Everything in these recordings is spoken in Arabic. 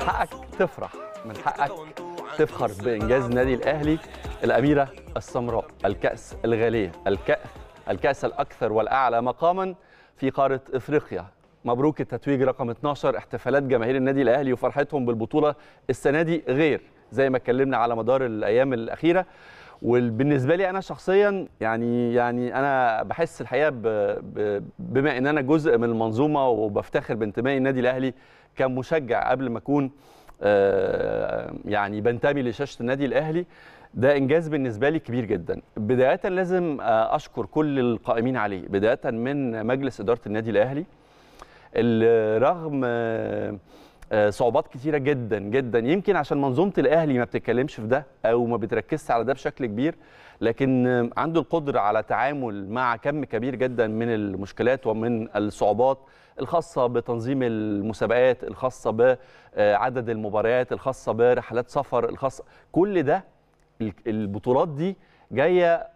حقك تفرح من حقك تفخر بانجاز النادي الاهلي الاميره السمراء الكاس الغاليه الكاس الكاس الاكثر والاعلى مقاما في قاره افريقيا مبروك التتويج رقم 12 احتفالات جماهير النادي الاهلي وفرحتهم بالبطوله السنه دي غير زي ما اتكلمنا على مدار الايام الاخيره وبالنسبه لي انا شخصيا يعني يعني انا بحس الحقيقه بما ان انا جزء من المنظومه وبفتخر بانتمائي النادي الاهلي كمشجع قبل ما اكون آه، يعني بنتمي لشاشه النادي الاهلي ده انجاز بالنسبه لي كبير جدا بدايه لازم آه، اشكر كل القائمين عليه بدايه من مجلس اداره النادي الاهلي اللي رغم آه، آه، صعوبات كتيره جدا جدا يمكن عشان منظومه الاهلي ما بتتكلمش في ده او ما بتركزش على ده بشكل كبير لكن عنده القدره على التعامل مع كم كبير جدا من المشكلات ومن الصعوبات الخاصه بتنظيم المسابقات الخاصه بعدد آه، المباريات الخاصه برحلات سفر الخاصه كل ده البطولات دي جايه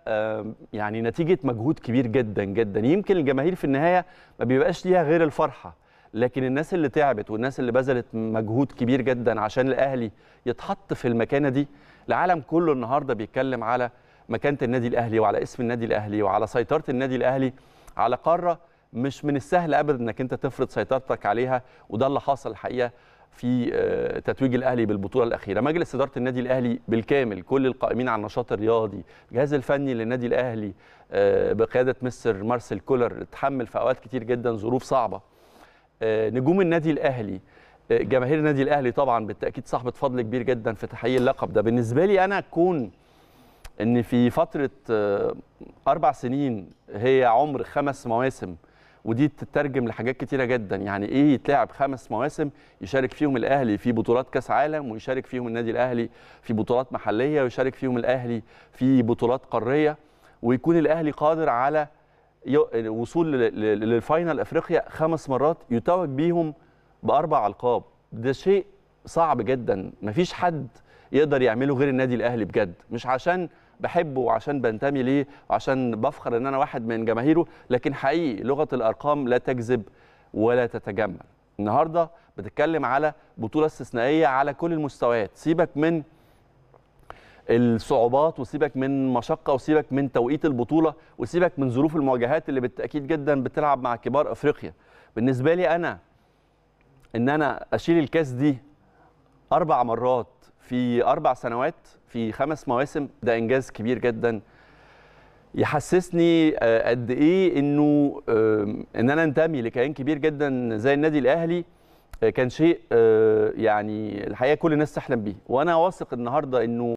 يعني نتيجه مجهود كبير جدا جدا يمكن الجماهير في النهايه ما بيبقاش ليها غير الفرحه لكن الناس اللي تعبت والناس اللي بذلت مجهود كبير جدا عشان الاهلي يتحط في المكانه دي العالم كله النهارده بيتكلم على مكانه النادي الاهلي وعلى اسم النادي الاهلي وعلى سيطره النادي الاهلي على قاره مش من السهل ابدا انك انت تفرض سيطرتك عليها وده اللي حصل الحقيقه في آه، تتويج الاهلي بالبطوله الاخيره مجلس اداره النادي الاهلي بالكامل كل القائمين على النشاط الرياضي الجهاز الفني للنادي الاهلي آه، بقياده مستر مارسيل كولر اتحمل في اوقات كتير جدا ظروف صعبه آه، نجوم النادي الاهلي آه، جماهير النادي الاهلي طبعا بالتاكيد صاحبه فضل كبير جدا في تحقيق اللقب ده بالنسبه لي انا كون ان في فتره آه، اربع سنين هي عمر خمس مواسم ودي تترجم لحاجات كتيره جدا يعني ايه يتلعب خمس مواسم يشارك فيهم الاهلي في بطولات كاس عالم ويشارك فيهم النادي الاهلي في بطولات محليه ويشارك فيهم الاهلي في بطولات قاريه ويكون الاهلي قادر على وصول للفاينل افريقيا خمس مرات يتوج بيهم باربع القاب ده شيء صعب جدا مفيش حد يقدر يعمله غير النادي الاهلي بجد مش عشان بحبه وعشان بنتمي ليه وعشان بفخر ان انا واحد من جماهيره لكن حقيقي لغه الارقام لا تكذب ولا تتجمل النهارده بتتكلم على بطوله استثنائيه على كل المستويات سيبك من الصعوبات وسيبك من مشقه وسيبك من توقيت البطوله وسيبك من ظروف المواجهات اللي بالتاكيد جدا بتلعب مع كبار افريقيا بالنسبه لي انا ان انا اشيل الكاس دي اربع مرات في اربع سنوات في خمس مواسم ده انجاز كبير جدا يحسسني آه، قد ايه انه ان انا انتمي لكيان كبير جدا زي النادي الاهلي آه، كان شيء آه، يعني الحقيقه كل الناس تحلم بيه وانا واثق النهارده انه